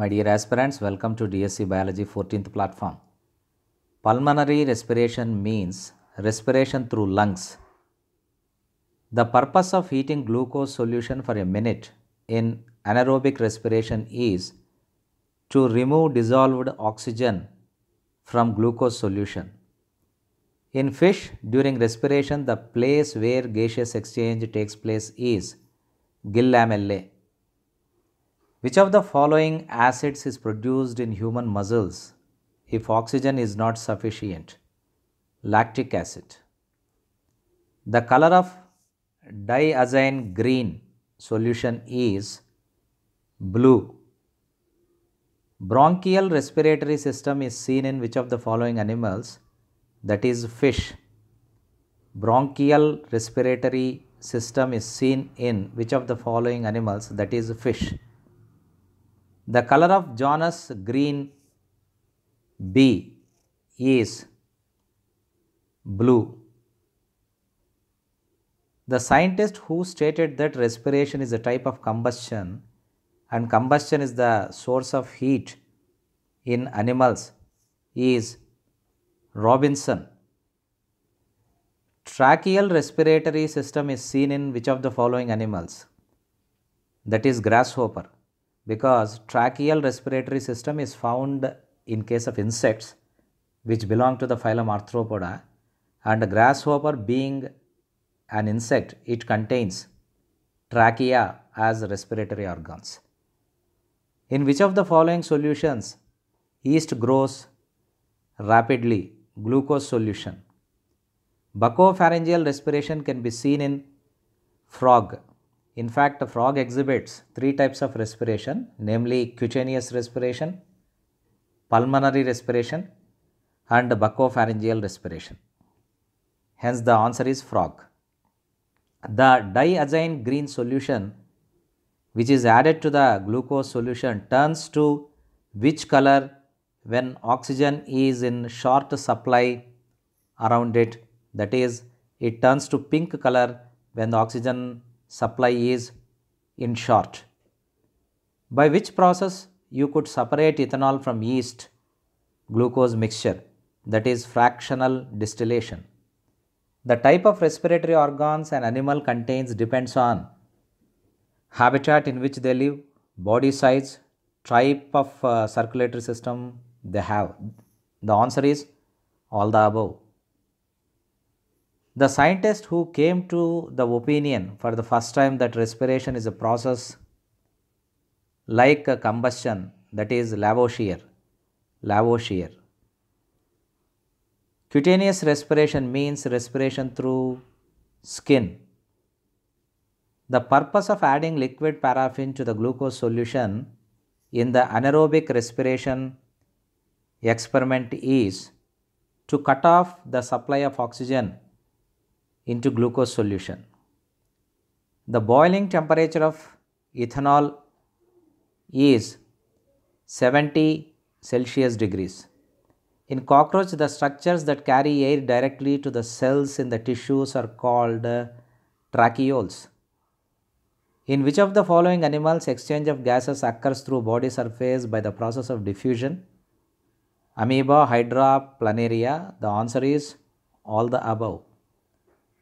My dear aspirants, welcome to DSC Biology 14th platform. Pulmonary respiration means respiration through lungs. The purpose of heating glucose solution for a minute in anaerobic respiration is to remove dissolved oxygen from glucose solution. In fish, during respiration, the place where gaseous exchange takes place is gill lamellae which of the following acids is produced in human muscles if oxygen is not sufficient? Lactic acid. The color of diazine green solution is blue. Bronchial respiratory system is seen in which of the following animals? That is fish. Bronchial respiratory system is seen in which of the following animals? That is fish. The color of Jonas green B is blue. The scientist who stated that respiration is a type of combustion and combustion is the source of heat in animals is Robinson. Tracheal respiratory system is seen in which of the following animals? That is grasshopper because tracheal respiratory system is found in case of insects which belong to the phylum Arthropoda and grasshopper being an insect it contains trachea as respiratory organs. In which of the following solutions yeast grows rapidly glucose solution. Buccopharyngeal respiration can be seen in frog in fact, a frog exhibits three types of respiration, namely cutaneous respiration, pulmonary respiration and buccopharyngeal respiration. Hence, the answer is frog. The diazine green solution which is added to the glucose solution turns to which color when oxygen is in short supply around it that is it turns to pink color when the oxygen supply is in short. By which process you could separate ethanol from yeast glucose mixture that is fractional distillation. The type of respiratory organs an animal contains depends on habitat in which they live, body size, type of uh, circulatory system they have. The answer is all the above. The scientist who came to the opinion for the first time that respiration is a process like a combustion that is Lavoisier, Lavoisier. Cutaneous respiration means respiration through skin. The purpose of adding liquid paraffin to the glucose solution in the anaerobic respiration experiment is to cut off the supply of oxygen into glucose solution. The boiling temperature of ethanol is 70 Celsius degrees. In cockroach, the structures that carry air directly to the cells in the tissues are called tracheoles. In which of the following animals exchange of gases occurs through body surface by the process of diffusion? Amoeba, Hydra, Planaria. The answer is all the above.